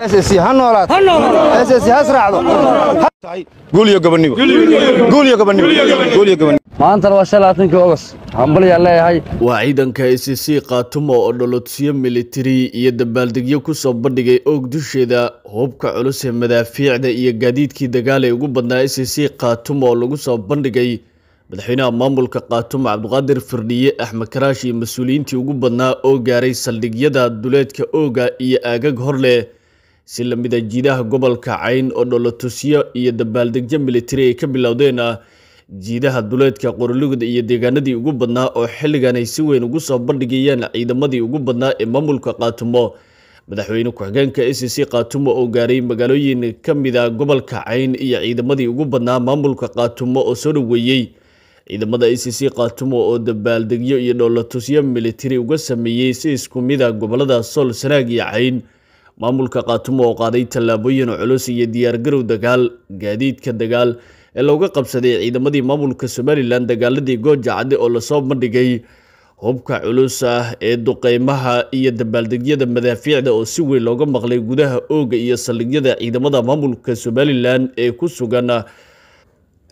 maantana waa ciidanka s c khaatumo oo dholodsiyo militari iyo dabaaldegyo kusoo bandhigay oog dusheeda hubka culus ee madaafiicda iyo gaadiidkii dagaal ee ugu badnaa a c c oo lagu soo bandhigay madaxweynaha maamulka khaatumo cabdiqaadir firdhiye axmed karaash iyo mas-uuliyiintii ugu badnaa oo gaaray saldhigyada duleedka ooga iyo aagag hor leh si la mid a jiidaha gobolka cayn oo dhoolotusyo iyo dabaaldegyo militari ay ka bilowdeen jiidaha duleedka qorolugda iyo deegaanadii ugu badnaa oo xilligan ay si weyn ugu soo bandhigayeen ciidamadii ugu badnaa ee maamulka kaatumo madaxweyne ku-xigeenka a c c kaatumo oo gaaray magaalooyin ka mid a gobolka cayn iyo ciidamadii ugu badnaa maamulka kaatumo oo soo dhoweeyey ciidamada a c c kaatumo oo dabaaldegyo iyo dhoolatusyo militari uga sameeyey si isku mid a gobolada sool sanaag iyo cayn maamulka khaatumo oo qaaday tallaabooyin culus iyo diyaargarow dagaal gaadiidka dagaal ee looga qabsaday ciidamadii maamulka somalilan dagaaladii goojacde oo lasoo bandhigay hubka culus ah ee duqeymaha iyo dabaaldegyada madaafiicda oo si weyn looga maqlay gudaha ooga iyo saldhigyada ciidamada maamulka somalilan ee ku sugan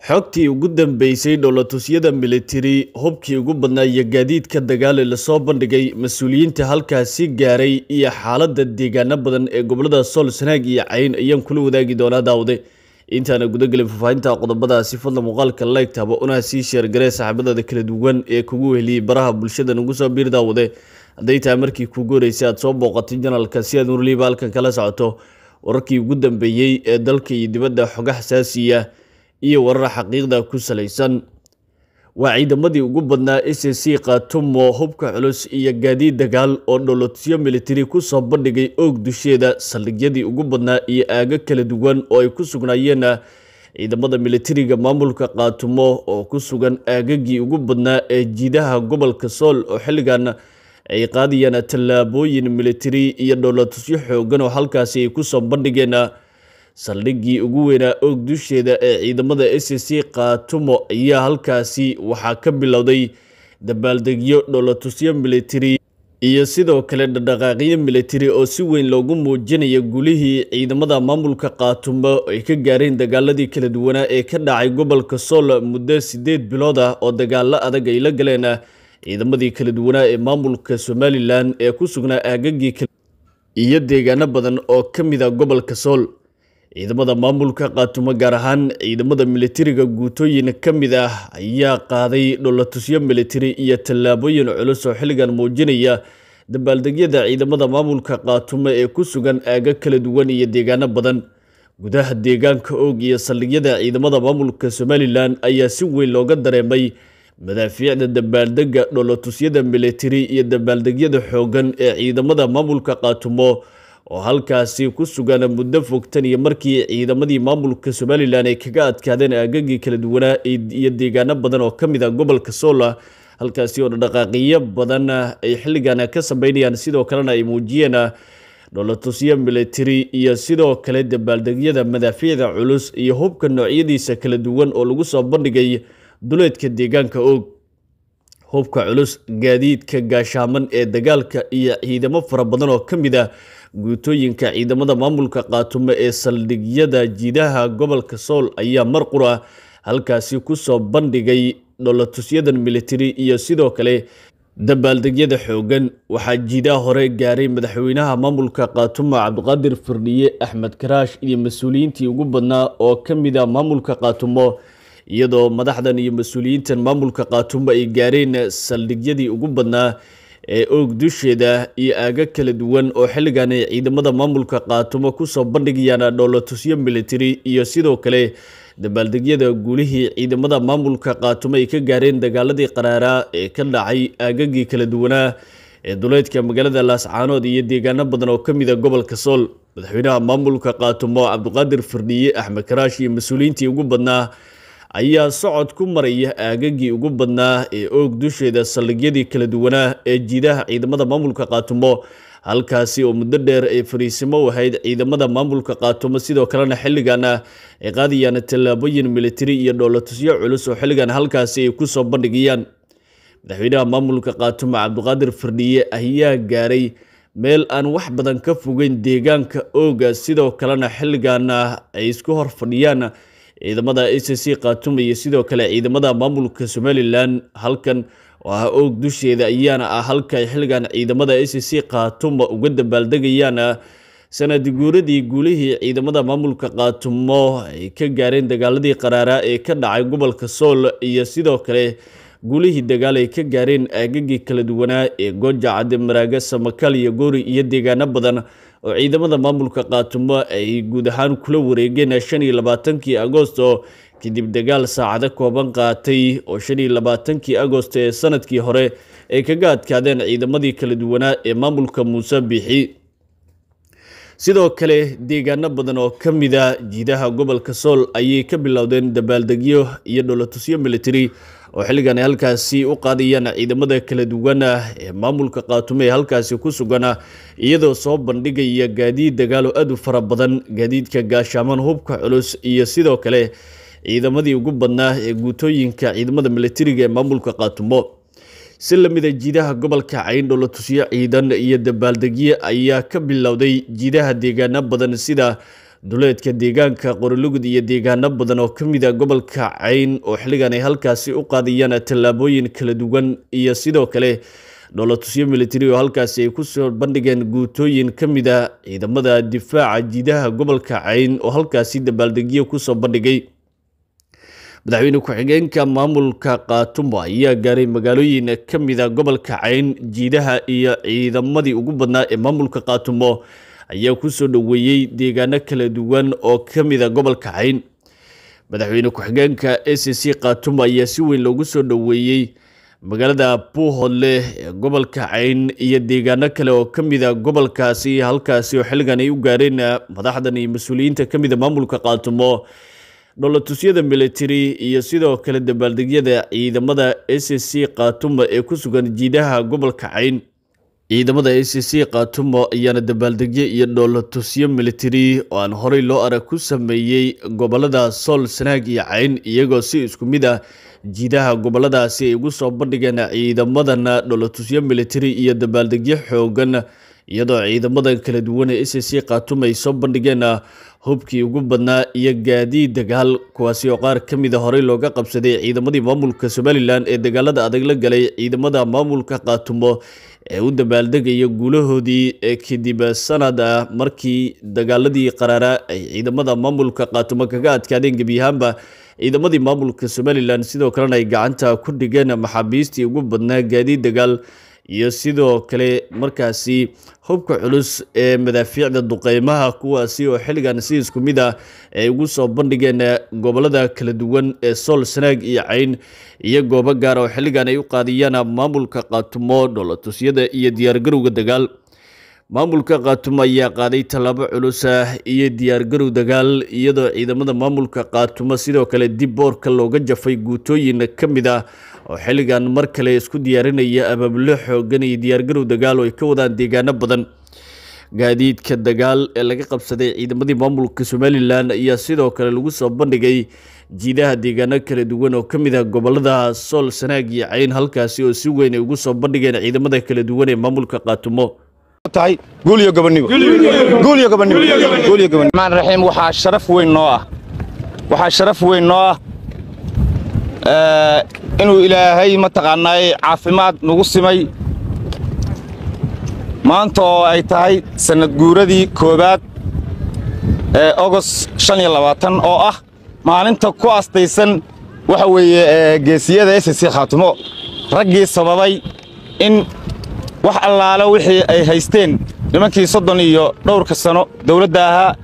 xogtii ugu dambeysay dhowlatusyada militari hubkii ugu badnaa iyo gaadiidka dagaale lasoo bandhigay mas-uuliyiinta halkaasi gaaray iyo xaaladda deegaano badan ee gobolada sanaag iyo cayn ayaan kula wadaagi doonaa daawde intaana gudagelin faahfaahinta qodobadaasi fadla muuqaalka laegtaba una sii sheergaree saaxiibadada kala duwan ee kugu heliyey baraha bulshada nagu soo biir daawade hadday tahay markii ku gooreysay aad soo booqatay janalka si aad warliiba halkan kala socoto wararkii ugu dambeeyey ee dalka iyo dibadda xoga xasaasiya iyo warar xaqiiqda ku salaysan waa ciidamadii ugu badnaa s c qaatumo hubka culus iyo gaadiid dagaal oo dholotiyo militari kusoo bandhigay oog dusheeda saldhigyadii ugu badnaa iyo aago kala duwan oo ay ku sugnaayeen ciidamada militariga maamulka kaatumo oo ku sugan aagagii ugu badnaa ee jiidaha gobolka sool oo xilligan ay qaadayeen tallaabooyin militari iyo dholotusyo xoogan oo halkaasi ay ku soo bandhigeen saldhiggii ugu weynaa oog dusheeda ee ciidamada s c khaatumo ayaa halkaasi waxaa ka bilowday dabaaldegyo dholotusyo militari iyo sidoo kale dhadhaqaaqyo militari oo si weyn loogu muujinaya gulihii ciidamada maamulka khaatumo ay ka gaareen dagaaladii kala duwanaa ee ka dhacay gobolka sool muddo siddeed bilood ah oo dagaalo adag ay la galeen ciidamadii kala duwanaa ee maamulka somalilan ee ku sugnaa aagagii iyo deegaano badan oo ka mid a ah gobolka sool ciidamada maamulka qaatumo gaar ahaan ciidamada milatariga guutooyin ka mid ah ayaa qaaday dholatusyo militari iyo tallaabooyin culus oo xilligan muujinaya dabaaldegyada ciidamada maamulka qaatumo ee ku sugan aaga kala duwan iyo deegaano badan gudaha deegaanka oog iyo saldhigyada ciidamada maamulka somalilan ayaa si weyn looga dareemay madaafiicda dabaaldega dholatusyada militari iyo dabaaldegyada xooggan ee ciidamada maamulka qaatumo oo halkaasi ku sugan muddo fogtan iyo markii ciidamadii maamulka somalilan ay kaga adkaadeen aagagii kala duwanaa iyo deegaano badan oo ka mid a ah gobolka soola halkaasi oo dhaqaaqiyo badan ay xilligan ka sameynayaan sidoo kalena ay muujiyeen dholotusyo militari iyo sidoo kale dabaaldegyada madaafiicda culus iyo hubka noocyadiisa kala duwan oo lagu soo bandhigay duleedka deegaanka og hubka culus gaadiidka gaashaaman ee dagaalka iyo ciidamo fara badan oo ka mid ah guutooyinka ciidamada maamulka qaatumo ee saldhigyada jidaha gobolka sool ayaa mar qur ah halkaasi soo bandhigay dhollatusyadan militari iyo sidoo kale dabaaldegyada xooggan waxaa jiidaha hore gaaray madaxweynaha maamulka qaatumo cabdiqaadir firdhiye axmed karaash iyo mas-uuliyiintii ugu badnaa oo ka mid a ah maamulka qaatumo iyadoo madaxdan iyo mas-uuliyiintan maamulka khaatumo ay gaareen saldhigyadii ugu badnaa ee oog dusheeda iyo aago kala duwan oo xilligan ay ciidamada maamulka khaatumo kusoo bandhigayaan dhowlatusyo militari iyo sidoo kale dabaaldegyada guulihii ciidamada maamulka khaatumo ay ka gaareen dagaaladii qaraaraa ee ka dhacay aagagii kala duwanaa ee duleedka magaalada laascaanood iyo deegaano badan oo ka a ah gobolka sool madaxweynaha maamulka khaatumo cabduqaadir firdhiye axmed karaash iyo mas-uuliyiintii ugu badnaa ayaa socod ku maraya aagagii ugu badnaa ee oog dusheeda saldhigyadii kala duwanaa ee jiidaha ciidamada maamulka qaatumo halkaasi oo muddo dheer ay fariisimo u ahayd ciidamada maamulka qaatumo sidoo kalena xilligaana ay qaadayaan tallaabooyin militari iyo dhoolatusyo culus oo xilligan halkaasi ay ku soo bandhigayaan madaxweynaha maamulka qaatumo cabdiqaadir firdhiye ayaa gaaray meel aan wax badan ka fogeyn deegaanka ooga sidoo kalena xilligaana ay isku hor fadhiyaan ciidamada a c c khatum iyo sidoo kale ciidamada maamulka somalilan halkan oo ah oog dusheeda ayaana ah halkay xilligan ciidamada a c c khatum uga dambaaldegayaan sanad guuradii guulihii ciidamada maamulka khaatumo ay ka gaareen dagaaladii qaraara ee ka dhacay gobolka sool iyo sidoo kale guulihii dagaal ay ka gaareen aagagii kala duwanaa ee gooja cadde maraaga samakal iyo goori iyo deegaano badan oo ciidamada maamulka qaatumo ay guud ahaan kula wareegeen shan iyo labaatankii agosto kadib dagaal saacado kooban qaatay oo shan iyo labaatankii agosto ee sanadkii hore ay kaga adkaadeen ciidamadii kala duwanaa ee maamulka muuse biixi sidoo kale deegaano badan oo ka mid a ah jiidaha gobolka sool ayay ka bilowdeen dabaaldegyo iyo dholotusyo military oo xilligan ay halkaasi u qaadayaan ciidamada kala duwan ee maamulka khaatume ee halkaasi ku sugana iyadoo soo bandhigaya gaadiid dagaalo aad u fara badan gaadiidka gaashaaman hubka culus iyo sidoo kale ciidamadii ugu badnaa ee guutooyinka ciidamada milatariga ee maamulka khaatumo si lamida jiidaha gobolka cayndho tusiyo ciidan iyo dabaaldegyo ayaa ka bilowday jiidaha deegaano badan sida duleedka deegaanka qorolugud iyo deegaano badan oo ka mid a ah gobolka cayn oo xilligan ay halkaasi u qaadayaan tallaabooyin kala duwan iyo sidoo kale dhoolatusyo militari oo halkaasi ay kusoo bandhigeen guutooyin ka mid a ah ciidamada difaaca jiidaha gobolka cayn oo halkaasi dabaaldegyo kusoo bandhigay madaxweyne ku-xigeenka maamulka khaatumo ayaa gaaray magaalooyin ka mid a ah gobolka cayn jiidaha iyo ciidamadii ugu badnaa ee maamulka khaatumo ayaa kusoo dhoweeyey deegaano kala duwan oo ka mid a gobolka cayn madaxweyne ku-xigeenka s c c ayaa si weyn loogu soo dhoweeyey magaalada puuhodle ee gobolka cayn iyo deegaano kale oo ka mida gobolkaasi halkaasi oo xilligan ay u gaareen ah, madaxdan iyo mas-uuliyiinta ka a maamulka khaatumo dhollatusyada military iyo sidoo kale dabaaldegyada ciidamada s c c khaatumo ee ku sugan jiidaha gobolka cayn ciidamada a c c khaatumo ayaana dabaaldegyo iyo dhoollatusyo militari oo aan horey loo arag ku sameeyey gobolada sool sanaag iyo cayn iyagoo si isku mid ah jidaha goboladaasi ay ugu soo bandhigeen ciidamadana dhoollatusyo militari iyo dabaaldegyo xoogan iyadoo ciidamadan kala duwan ee a c c ay soo bandhigeen hubkii ugu badnaa iyo gaadiid dagaal kuwaasi oo qaar ka mida ah horey looga qabsaday ciidamadii maamulka somalilan ee dagaalada adag la galay ciidamada maamulka khaatumo ee u dabaaldegaya guulahoodii ee kadib sanad ah markii dagaaladii qaraara ay ciidamada maamulka qaatumo kaga adkaadeen gebi ahaanba ciidamadii maamulka somalilan sidoo kalena ay gacanta ku dhigeen maxaabiistii ugu badnaa gaadiid dagaal iyo sidoo kale markaasi hubka culus ee madaafiicda duqeymaha kuwaasi oo xilligan si isku mid ah ay ugu soo bandhigeen gobollada kala duwan ee sool sanaag iyo cayn iyo goobo gaara ah oo xilligan ay u qaadiyaan maamulka qaatumo dhoolotusyada iyo diyaargarowga dagaal maamulka khaatumo ayaa qaaday tallaabo culus ah iyo diyaargarow dagaal iyadoo ciidamada maamulka khaatumo sidoo kale dib boorka looga jafay guutooyin ka mid ah oo xilligan mar kale isku diyaarinaya abaabulo xoogan iyo diyaargarow dagaal oo ay ka wadaan deegaano badan gaadiidka dagaal ee laga qabsaday ciidamadii maamulka somalilan ayaa sidoo kale lagu soo bandhigay jiidaha deegaano kala duwan oo ka mid ah gobolada sool sanaag iyo cayn halkaasi oo si weyn ay ugu soo bandhigeen ciidamada kala duwan ee maamulka khaatumo tahay guul iyo gobonimoaanraxiim waxaa sharaf weyn noo ah waxaa sharaf weyn noo ah eh, inuu ilaahay mataqaanaaye caafimaad nagu simay maanta oo ay tahay sannad guuradii koowaad ee ogos oo ah maalinta ku astaysan waxa weeye eh, geesiyada ssc khaatumo raggii sababay in wax allaalo wixii ay haysteen nimankii soddon iyo dhowrka sano dawladda ahaa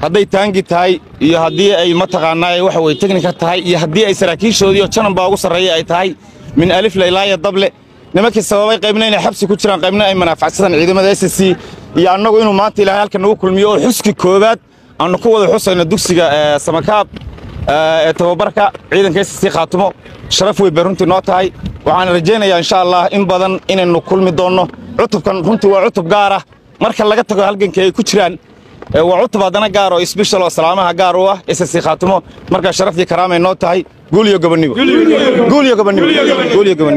hadday taangi tahay iyo haddii ay mataqaanaa waxa weye teknika tahay iyo haddii ay saraakiishoodii oo jananbaa ugu sarreeya ay tahay min alifle ilaaya dable nimankii sababay qaybna inay xabsi ku jiraan qaybna ay manaafacsadaan ciidamada s c iyo annagu inuu maanta ilaahay halka nagu kulmiyo oo xuski koowaad aannu ku wada xusayno dugsiga eh, samakaab Eh, tababarka ciidanka sc khaatumo sharaf wey bay runtii noo tahay waxaan rajaynayaa insha allah in badan inaynu kulmi doonno cutubkan runtii waa cutub gaarah marka laga tago halganka ay ku jiraan waa cutub haddana gaar oo sbeshal oo salaamaha gaar u ah sc khaatumo markaa sharaf iyo karaamay noo tahay guul iyo gobonnimo